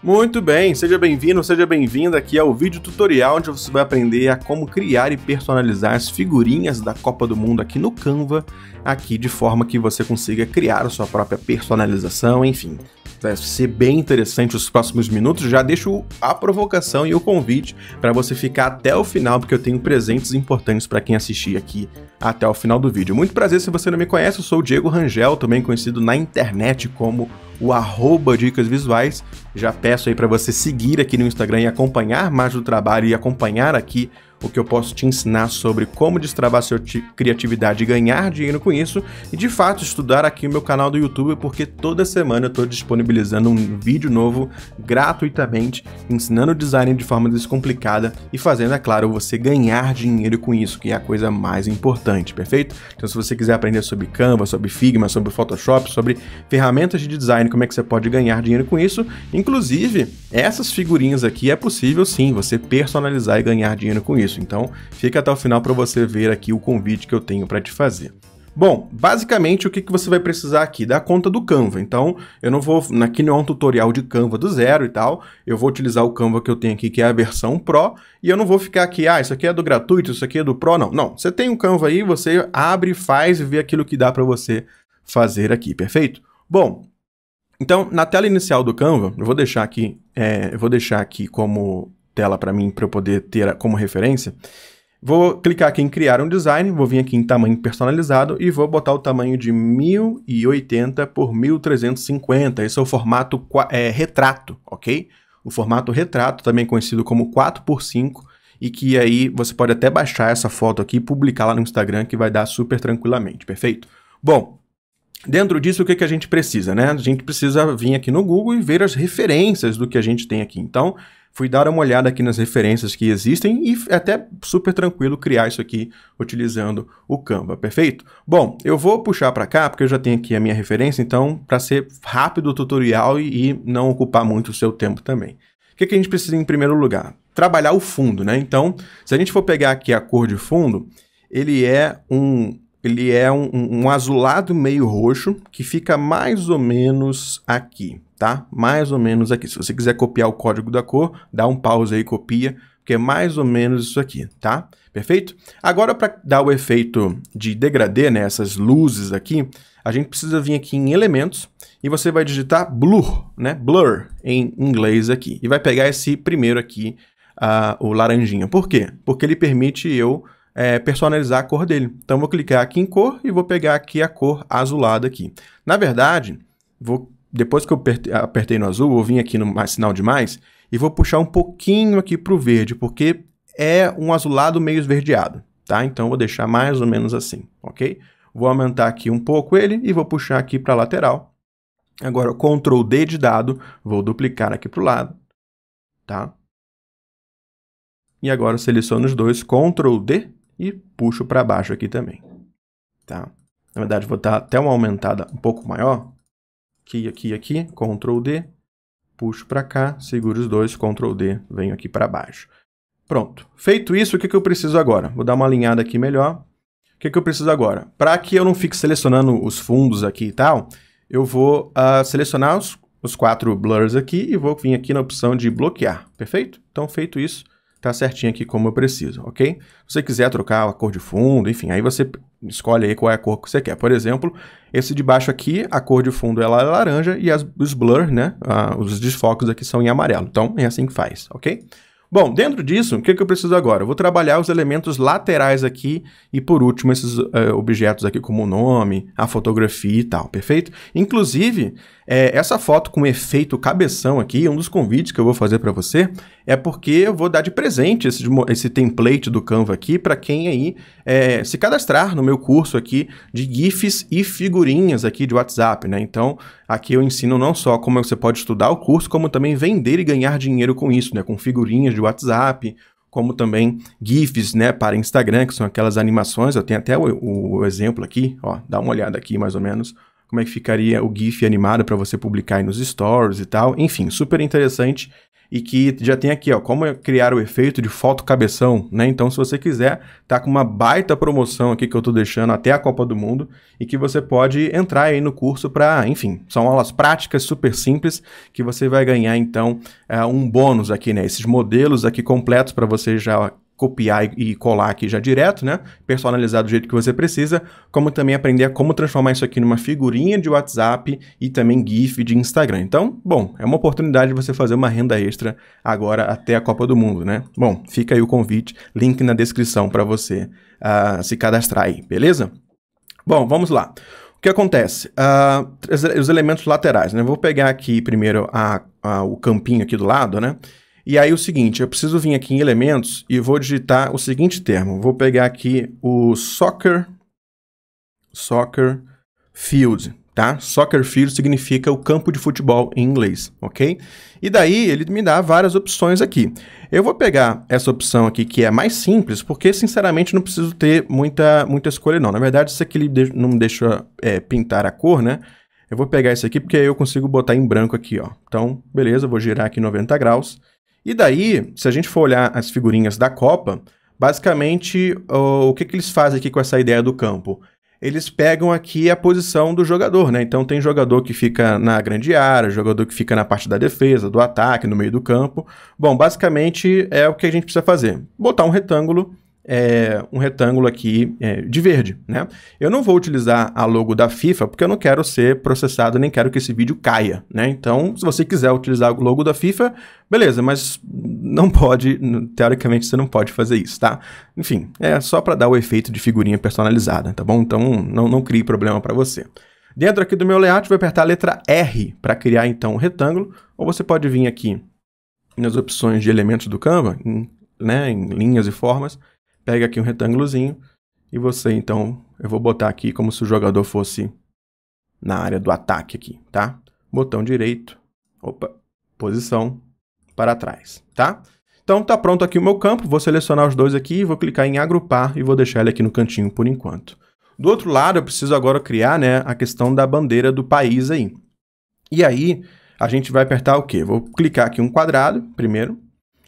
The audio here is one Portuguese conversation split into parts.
Muito bem, seja bem-vindo, seja bem-vinda aqui ao vídeo tutorial onde você vai aprender a como criar e personalizar as figurinhas da Copa do Mundo aqui no Canva, aqui de forma que você consiga criar a sua própria personalização, enfim. Vai ser bem interessante os próximos minutos. Já deixo a provocação e o convite para você ficar até o final, porque eu tenho presentes importantes para quem assistir aqui até o final do vídeo. Muito prazer se você não me conhece, eu sou o Diego Rangel, também conhecido na internet como o arroba Dicas Visuais. Já peço aí para você seguir aqui no Instagram e acompanhar mais do trabalho e acompanhar aqui o que eu posso te ensinar sobre como destravar sua criatividade e ganhar dinheiro com isso, e de fato estudar aqui o meu canal do YouTube, porque toda semana eu estou disponibilizando um vídeo novo gratuitamente, ensinando design de forma descomplicada e fazendo, é claro, você ganhar dinheiro com isso, que é a coisa mais importante, perfeito? Então, se você quiser aprender sobre Canva, sobre Figma, sobre Photoshop, sobre ferramentas de design como é que você pode ganhar dinheiro com isso. Inclusive, essas figurinhas aqui é possível sim você personalizar e ganhar dinheiro com isso. Então, fica até o final para você ver aqui o convite que eu tenho para te fazer. Bom, basicamente o que, que você vai precisar aqui? Da conta do Canva. Então, eu não vou. Aqui não é um tutorial de Canva do zero e tal. Eu vou utilizar o Canva que eu tenho aqui, que é a versão Pro. E eu não vou ficar aqui, ah, isso aqui é do gratuito, isso aqui é do Pro. Não, não. Você tem um Canva aí, você abre, faz e vê aquilo que dá para você fazer aqui, perfeito? Bom, então, na tela inicial do Canva, eu vou deixar aqui, é, eu vou deixar aqui como tela para mim, para eu poder ter como referência. Vou clicar aqui em criar um design, vou vir aqui em tamanho personalizado e vou botar o tamanho de 1080 por 1350. Esse é o formato é, retrato, ok? O formato retrato, também conhecido como 4x5, e que aí você pode até baixar essa foto aqui e publicar lá no Instagram, que vai dar super tranquilamente, perfeito? Bom, Dentro disso, o que, que a gente precisa, né? A gente precisa vir aqui no Google e ver as referências do que a gente tem aqui. Então, fui dar uma olhada aqui nas referências que existem e é até super tranquilo criar isso aqui utilizando o Canva, perfeito? Bom, eu vou puxar para cá porque eu já tenho aqui a minha referência, então para ser rápido o tutorial e, e, não ocupar muito o seu tempo também. O que, que a gente precisa em primeiro lugar? Trabalhar o fundo, né? Então, se a gente for pegar aqui a cor de fundo, ele é um ele é um, um azulado meio roxo que fica mais ou menos aqui, tá? Mais ou menos aqui. Se você quiser copiar o código da cor, dá um pause aí e copia, porque é mais ou menos isso aqui, tá? Perfeito? Agora, para dar o efeito de degradê, né, essas luzes aqui, a gente precisa vir aqui em elementos e você vai digitar blur, né, blur em inglês aqui. E vai pegar esse primeiro aqui, uh, o laranjinha. Por quê? Porque ele permite eu é, personalizar a cor dele. Então, vou clicar aqui em cor e vou pegar aqui a cor azulada aqui. Na verdade, vou, depois que eu apertei no azul, vou vir aqui no sinal de mais e vou puxar um pouquinho aqui para o verde, porque é um azulado meio esverdeado, tá? Então, vou deixar mais ou menos assim, ok? Vou aumentar aqui um pouco ele e vou puxar aqui para a lateral. Agora, Ctrl D de dado, vou duplicar aqui para o lado, tá? E agora seleciono os dois, Ctrl D, e puxo para baixo aqui também, tá? Na verdade, vou dar até uma aumentada um pouco maior, aqui, aqui, aqui, Ctrl D, puxo para cá, seguro os dois, Ctrl D, venho aqui para baixo. Pronto. Feito isso, o que, que eu preciso agora? Vou dar uma alinhada aqui melhor. O que, que eu preciso agora? Para que eu não fique selecionando os fundos aqui e tal, eu vou uh, selecionar os, os quatro blurs aqui e vou vir aqui na opção de bloquear, perfeito? Então, feito isso, tá certinho aqui como eu preciso, ok? Se você quiser trocar a cor de fundo, enfim, aí você escolhe aí qual é a cor que você quer. Por exemplo, esse de baixo aqui, a cor de fundo ela é laranja e as, os blur, né, ah, os desfocos aqui são em amarelo. Então, é assim que faz, ok? Bom, dentro disso, o que, que eu preciso agora? Eu vou trabalhar os elementos laterais aqui e, por último, esses uh, objetos aqui como o nome, a fotografia e tal, perfeito? Inclusive, é, essa foto com efeito cabeção aqui, um dos convites que eu vou fazer para você, é porque eu vou dar de presente esse, esse template do Canva aqui para quem aí é, se cadastrar no meu curso aqui de GIFs e figurinhas aqui de WhatsApp, né? Então, Aqui eu ensino não só como você pode estudar o curso, como também vender e ganhar dinheiro com isso, né? Com figurinhas de WhatsApp, como também GIFs, né? Para Instagram, que são aquelas animações. Eu tenho até o, o exemplo aqui, ó. Dá uma olhada aqui, mais ou menos, como é que ficaria o GIF animado para você publicar aí nos stories e tal. Enfim, super interessante e que já tem aqui, ó, como é criar o efeito de foto cabeção, né? Então, se você quiser, tá com uma baita promoção aqui que eu tô deixando até a Copa do Mundo e que você pode entrar aí no curso para, enfim, são aulas práticas super simples que você vai ganhar então é, um bônus aqui, né? Esses modelos aqui completos para você já copiar e colar aqui já direto, né? Personalizar do jeito que você precisa, como também aprender a como transformar isso aqui numa figurinha de WhatsApp e também GIF de Instagram. Então, bom, é uma oportunidade de você fazer uma renda extra agora até a Copa do Mundo, né? Bom, fica aí o convite, link na descrição para você uh, se cadastrar aí, beleza? Bom, vamos lá. O que acontece? Uh, os elementos laterais, né? Vou pegar aqui primeiro a, a, o campinho aqui do lado, né? E aí o seguinte, eu preciso vir aqui em elementos e vou digitar o seguinte termo. Vou pegar aqui o soccer, soccer field, tá? Soccer field significa o campo de futebol em inglês, ok? E daí ele me dá várias opções aqui. Eu vou pegar essa opção aqui que é mais simples, porque sinceramente não preciso ter muita, muita escolha não. Na verdade isso aqui ele não me deixa é, pintar a cor, né? Eu vou pegar isso aqui porque eu consigo botar em branco aqui, ó. Então, beleza, vou girar aqui 90 graus. E daí, se a gente for olhar as figurinhas da Copa, basicamente o, o que, que eles fazem aqui com essa ideia do campo? Eles pegam aqui a posição do jogador, né? Então tem jogador que fica na grande área, jogador que fica na parte da defesa, do ataque, no meio do campo. Bom, basicamente é o que a gente precisa fazer: botar um retângulo é, um retângulo aqui é, de verde, né? Eu não vou utilizar a logo da FIFA porque eu não quero ser processado, nem quero que esse vídeo caia, né? Então, se você quiser utilizar o logo da FIFA, beleza, mas não pode, teoricamente você não pode fazer isso, tá? Enfim, é só para dar o efeito de figurinha personalizada, tá bom? Então, não, não crie problema para você. Dentro aqui do meu layout, vou apertar a letra R para criar então o um retângulo, ou você pode vir aqui nas opções de elementos do Canva, em, né, em linhas e formas, pega aqui um retângulozinho e você então, eu vou botar aqui como se o jogador fosse na área do ataque aqui, tá? Botão direito, opa, posição para trás, tá? Então tá pronto aqui o meu campo, vou selecionar os dois aqui, vou clicar em agrupar e vou deixar ele aqui no cantinho por enquanto. Do outro lado, eu preciso agora criar né, a questão da bandeira do país aí. E aí, a gente vai apertar o quê? Vou clicar aqui um quadrado primeiro,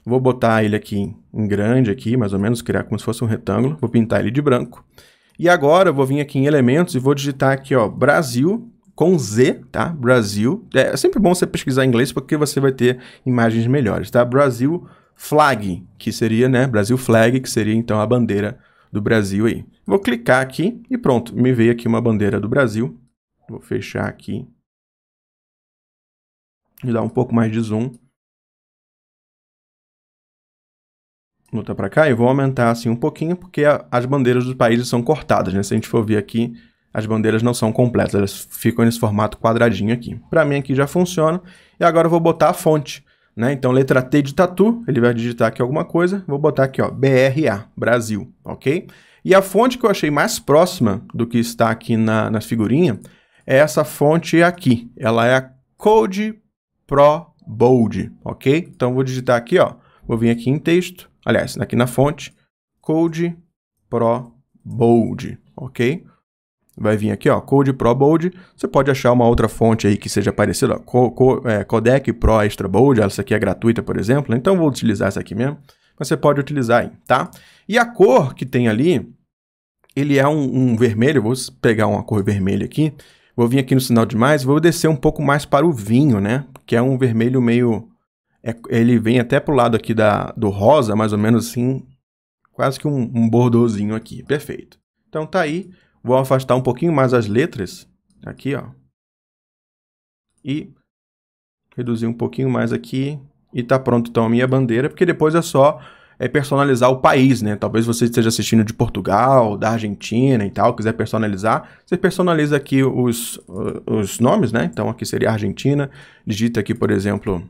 vou botar ele aqui grande aqui, mais ou menos, criar como se fosse um retângulo. Vou pintar ele de branco. E agora eu vou vir aqui em elementos e vou digitar aqui, ó, Brasil com Z, tá? Brasil. É, é sempre bom você pesquisar em inglês porque você vai ter imagens melhores, tá? Brasil flag, que seria, né, Brasil flag, que seria então a bandeira do Brasil aí. Vou clicar aqui e pronto, me veio aqui uma bandeira do Brasil. Vou fechar aqui. E dar um pouco mais de zoom. Luta para cá e vou aumentar assim um pouquinho, porque a, as bandeiras dos países são cortadas, né? Se a gente for ver aqui, as bandeiras não são completas, elas ficam nesse formato quadradinho aqui. Para mim aqui já funciona, e agora eu vou botar a fonte, né? Então letra T de tatu, ele vai digitar aqui alguma coisa, vou botar aqui, ó, BRA, Brasil, ok? E a fonte que eu achei mais próxima do que está aqui na, na figurinha é essa fonte aqui, ela é a Code Pro Bold, ok? Então vou digitar aqui, ó, vou vir aqui em texto, aliás, aqui na fonte, Code Pro Bold, ok? Vai vir aqui, ó, Code Pro Bold. Você pode achar uma outra fonte aí que seja parecida, ó, co é, Codec Pro Extra Bold. Essa aqui é gratuita, por exemplo. Então, vou utilizar essa aqui mesmo. Mas você pode utilizar aí, tá? E a cor que tem ali, ele é um, um vermelho. Vou pegar uma cor vermelha aqui. Vou vir aqui no sinal de mais. Vou descer um pouco mais para o vinho, né? Que é um vermelho meio é, ele vem até pro lado aqui da, do rosa, mais ou menos assim, quase que um, um bordozinho aqui. Perfeito. Então tá aí. Vou afastar um pouquinho mais as letras. Aqui, ó. E reduzir um pouquinho mais aqui. E tá pronto então a minha bandeira, porque depois é só é personalizar o país, né? Talvez você esteja assistindo de Portugal, da Argentina e tal, quiser personalizar, você personaliza aqui os, os nomes, né? Então aqui seria Argentina, digita aqui, por exemplo,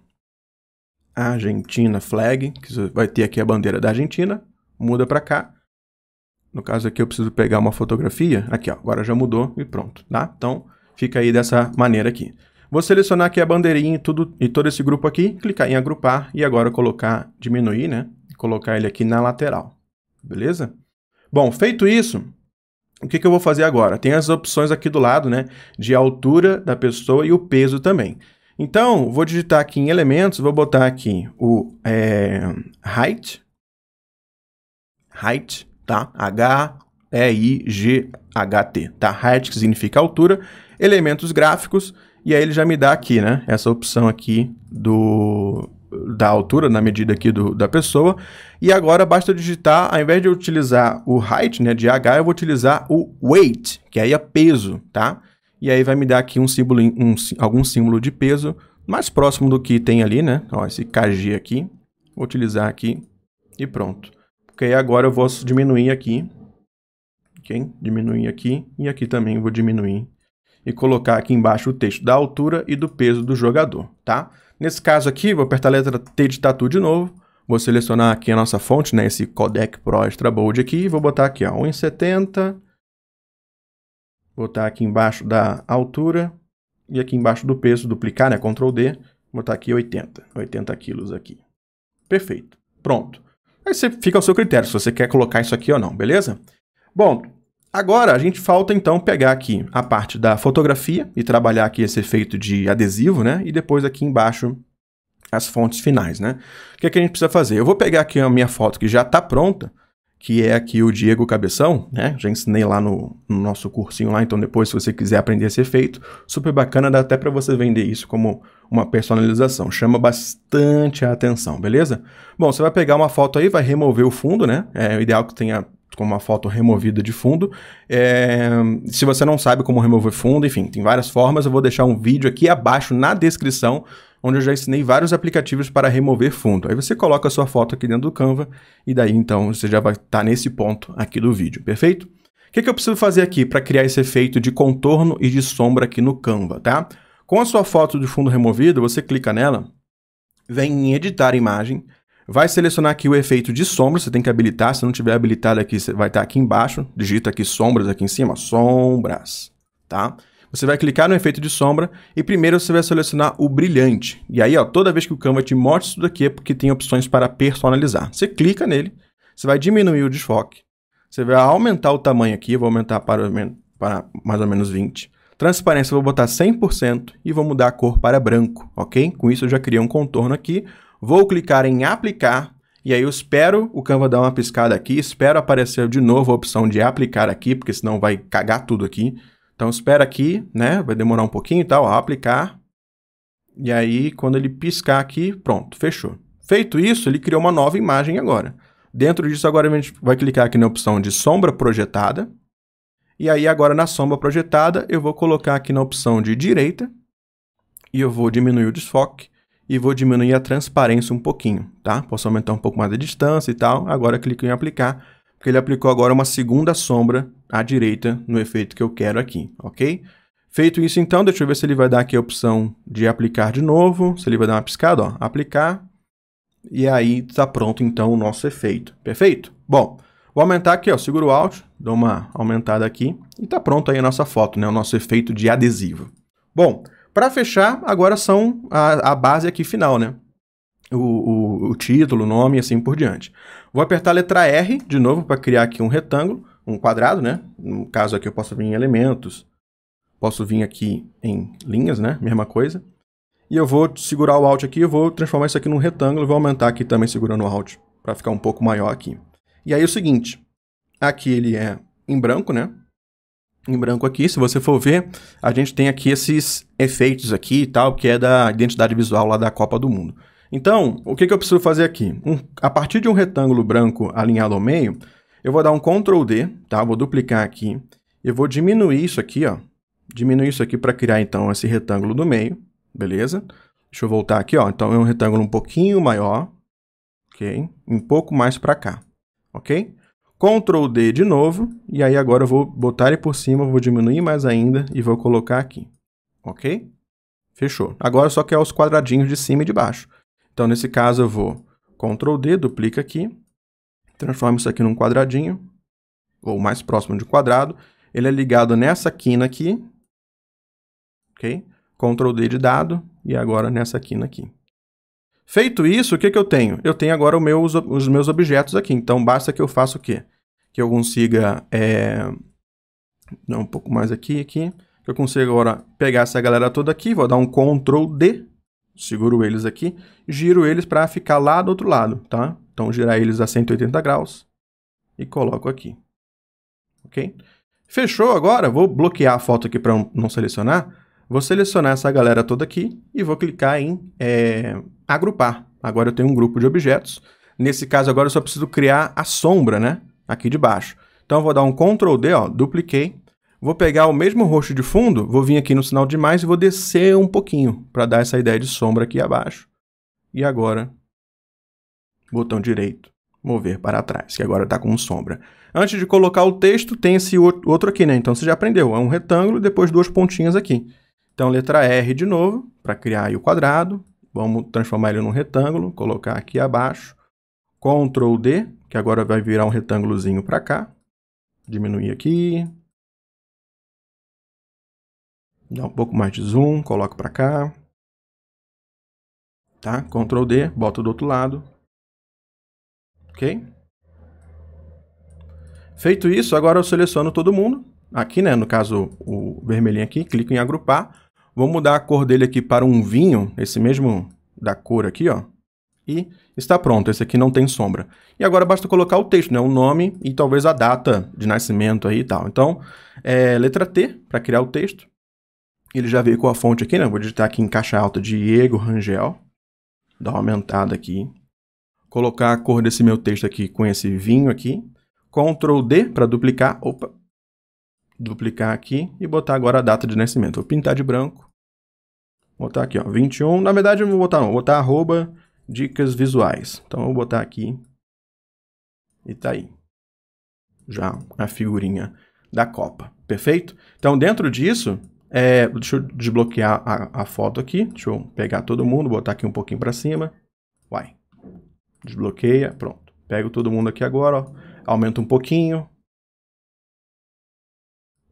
Argentina flag, que vai ter aqui a bandeira da Argentina, muda para cá. No caso aqui eu preciso pegar uma fotografia, aqui ó, agora já mudou e pronto, tá? Então fica aí dessa maneira aqui. Vou selecionar aqui a bandeirinha e, tudo, e todo esse grupo aqui, clicar em agrupar e agora colocar, diminuir, né? colocar ele aqui na lateral, beleza? Bom, feito isso, o que, que, eu vou fazer agora? Tem as opções aqui do lado, né? De altura da pessoa e o peso também. Então, vou digitar aqui em elementos, vou botar aqui o é, height, height, tá? H-E-I-G-H-T, tá? Height que significa altura, elementos gráficos, e aí ele já me dá aqui, né? Essa opção aqui do da altura, na medida aqui do, da pessoa. E agora basta digitar, ao invés de utilizar o height, né, de H, eu vou utilizar o weight, que aí é peso, tá? E aí vai me dar aqui um símbolo, um, algum símbolo de peso mais próximo do que tem ali, né? Ó, esse KG aqui. Vou utilizar aqui e pronto. Porque aí agora eu vou diminuir aqui. Ok? Diminuir aqui e aqui também vou diminuir. E colocar aqui embaixo o texto da altura e do peso do jogador, tá? Nesse caso aqui, vou apertar a letra T de tatu de novo. Vou selecionar aqui a nossa fonte, né? Esse Codec Pro Extra Bold aqui. E vou botar aqui, ó, 1,70 botar aqui embaixo da altura e aqui embaixo do peso, duplicar, né? Ctrl D, botar aqui 80, 80 quilos aqui. Perfeito, pronto. Aí você fica ao seu critério se você quer colocar isso aqui ou não, beleza? Bom, agora a gente falta então pegar aqui a parte da fotografia e trabalhar aqui esse efeito de adesivo, né? E depois aqui embaixo as fontes finais, né? O que, é que a gente precisa fazer? Eu vou pegar aqui a minha foto que já está pronta que é aqui o Diego Cabeção, né? Já ensinei lá no, no, nosso cursinho lá, então depois se você quiser aprender esse efeito, super bacana, dá até para você vender isso como uma personalização, chama bastante a atenção, beleza? Bom, você vai pegar uma foto aí, vai remover o fundo, né? É o ideal é que tenha com uma foto removida de fundo. É, se você não sabe como remover fundo, enfim, tem várias formas. Eu vou deixar um vídeo aqui abaixo na descrição onde eu já ensinei vários aplicativos para remover fundo. Aí você coloca a sua foto aqui dentro do Canva e daí então você já vai estar tá nesse ponto aqui do vídeo, perfeito? O que, que eu preciso fazer aqui para criar esse efeito de contorno e de sombra aqui no Canva, tá? Com a sua foto de fundo removida, você clica nela, vem em editar a imagem, vai selecionar aqui o efeito de sombra, você tem que habilitar, se não tiver habilitado aqui, você vai estar tá aqui embaixo, digita aqui sombras aqui em cima, sombras, tá? Você vai clicar no efeito de sombra e primeiro você vai selecionar o brilhante. E aí, ó, toda vez que o Canva te mostra isso daqui é porque tem opções para personalizar. Você clica nele, você vai diminuir o desfoque, você vai aumentar o tamanho aqui, vou aumentar para, para mais ou menos 20. Transparência eu vou botar 100% e vou mudar a cor para branco, ok? Com isso eu já criei um contorno aqui. Vou clicar em aplicar e aí eu espero o Canva dar uma piscada aqui, espero aparecer de novo a opção de aplicar aqui, porque senão vai cagar tudo aqui. Então espera aqui, né? Vai demorar um pouquinho e tal, aplicar. E aí, quando ele piscar aqui, pronto, fechou. Feito isso, ele criou uma nova imagem agora. Dentro disso, agora a gente vai clicar aqui na opção de sombra projetada. E aí, agora na sombra projetada, eu vou colocar aqui na opção de direita. E eu vou diminuir o desfoque e vou diminuir a transparência um pouquinho, tá? Posso aumentar um pouco mais a distância e tal. Agora clico em aplicar, porque ele aplicou agora uma segunda sombra à direita no efeito que eu quero aqui, ok? Feito isso então, deixa eu ver se ele vai dar aqui a opção de aplicar de novo, se ele vai dar uma piscada, ó, aplicar, e aí está pronto então o nosso efeito, perfeito? Bom, vou aumentar aqui, ó, seguro o Alt, dou uma aumentada aqui, e está pronto aí a nossa foto, né, o nosso efeito de adesivo. Bom, para fechar, agora são a, a base aqui final, né? O, o, o, título, o nome e assim por diante. Vou apertar a letra R de novo para criar aqui um retângulo um quadrado, né? No caso aqui eu posso vir em elementos, posso vir aqui em linhas, né? Mesma coisa. E eu vou segurar o Alt aqui, eu vou transformar isso aqui num retângulo, vou aumentar aqui também segurando o Alt, para ficar um pouco maior aqui. E aí é o seguinte, aqui ele é em branco, né? Em branco aqui, se você for ver, a gente tem aqui esses efeitos aqui e tal, que é da identidade visual lá da Copa do Mundo. Então, o que, que eu preciso fazer aqui? Um, a partir de um retângulo branco alinhado ao meio, eu vou dar um Ctrl D, tá? Vou duplicar aqui. Eu vou diminuir isso aqui, ó. Diminuir isso aqui para criar, então, esse retângulo do meio. Beleza? Deixa eu voltar aqui, ó. Então, é um retângulo um pouquinho maior. Ok? Um pouco mais para cá. Ok? Ctrl D de novo. E aí, agora eu vou botar ele por cima, vou diminuir mais ainda e vou colocar aqui. Ok? Fechou. Agora só quer os quadradinhos de cima e de baixo. Então, nesse caso, eu vou Ctrl D, duplica aqui transformo isso aqui num quadradinho, ou mais próximo de quadrado. Ele é ligado nessa quina aqui, ok? Ctrl D de dado, e agora nessa quina aqui. Feito isso, o que, que eu tenho? Eu tenho agora meu, os meus objetos aqui, então basta que eu faça o quê? Que eu consiga, é... Não, um pouco mais aqui, aqui. Eu consigo agora pegar essa galera toda aqui, vou dar um Ctrl D, seguro eles aqui, giro eles para ficar lá do outro lado, tá? Então girar eles a 180 graus e coloco aqui. Ok? Fechou agora, vou bloquear a foto aqui para não selecionar. Vou selecionar essa galera toda aqui e vou clicar em é, agrupar. Agora eu tenho um grupo de objetos. Nesse caso agora eu só preciso criar a sombra, né? Aqui de baixo. Então eu vou dar um Ctrl D, ó, dupliquei. Vou pegar o mesmo roxo de fundo, vou vir aqui no sinal de mais e vou descer um pouquinho para dar essa ideia de sombra aqui abaixo. E agora botão direito, mover para trás, que agora está com sombra. Antes de colocar o texto, tem esse outro aqui, né? Então você já aprendeu, é um retângulo e depois duas pontinhas aqui. Então letra R de novo, para criar o quadrado, vamos transformar ele num retângulo, colocar aqui abaixo, Ctrl D, que agora vai virar um retângulozinho para cá, diminuir aqui, dá um pouco mais de zoom, coloco para cá, tá? Ctrl D, boto do outro lado, ok? Feito isso, agora eu seleciono todo mundo, aqui, né, no caso o vermelhinho aqui, clico em agrupar, vou mudar a cor dele aqui para um vinho, esse mesmo da cor aqui, ó, e está pronto, esse aqui não tem sombra. E agora basta colocar o texto, né, o nome e talvez a data de nascimento aí e tal. Então, é, letra T para criar o texto, ele já veio com a fonte aqui, né, vou digitar aqui em caixa alta Diego Rangel, dá uma aumentada aqui, colocar a cor desse meu texto aqui com esse vinho aqui. Ctrl D para duplicar. Opa! Duplicar aqui e botar agora a data de nascimento. Vou pintar de branco. Botar aqui, ó, 21. Na verdade, eu não vou botar não. Vou botar arroba dicas visuais. Então, eu vou botar aqui. E tá aí. Já a figurinha da Copa. Perfeito? Então, dentro disso, é, deixa eu desbloquear a, a foto aqui. Deixa eu pegar todo mundo, botar aqui um pouquinho para cima. Vai desbloqueia, pronto. Pego todo mundo aqui agora, ó, aumento um pouquinho.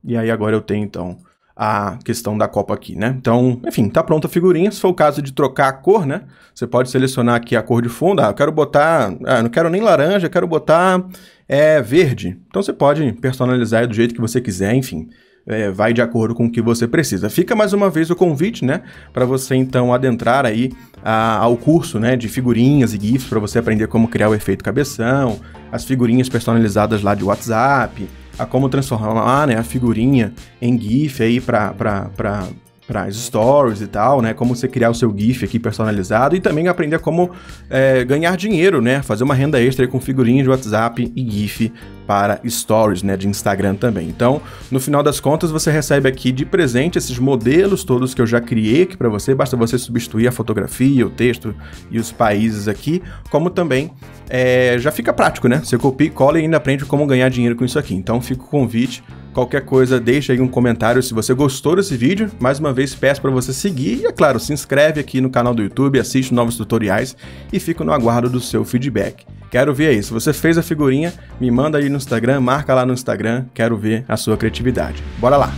E aí agora eu tenho, então, a questão da copa aqui, né? Então, enfim, tá pronta a figurinha. Se for o caso de trocar a cor, né? Você pode selecionar aqui a cor de fundo. Ah, eu quero botar... Ah, não quero nem laranja, quero botar é, verde. Então você pode personalizar do jeito que você quiser, enfim é, vai de acordo com o que você precisa. Fica mais uma vez o convite, né, para você então adentrar aí a, ao curso, né, de figurinhas e GIFs para você aprender como criar o efeito cabeção, as figurinhas personalizadas lá de WhatsApp, a como transformar, né, a figurinha em GIF aí para para as stories e tal, né? Como você criar o seu GIF aqui personalizado e também aprender como é, ganhar dinheiro, né? Fazer uma renda extra com figurinhas de WhatsApp e GIF para stories, né, de Instagram também. Então, no final das contas, você recebe aqui de presente esses modelos todos que eu já criei aqui para você, basta você substituir a fotografia, o texto e os países aqui, como também é, já fica prático, né? Você copia e cola e ainda aprende como ganhar dinheiro com isso aqui. Então, fica o convite Qualquer coisa, deixa aí um comentário se você gostou desse vídeo. Mais uma vez, peço para você seguir e, é claro, se inscreve aqui no canal do YouTube, assiste novos tutoriais e fico no aguardo do seu feedback. Quero ver aí, se você fez a figurinha, me manda aí no no Instagram, marca lá no Instagram, quero ver a sua criatividade. Bora lá!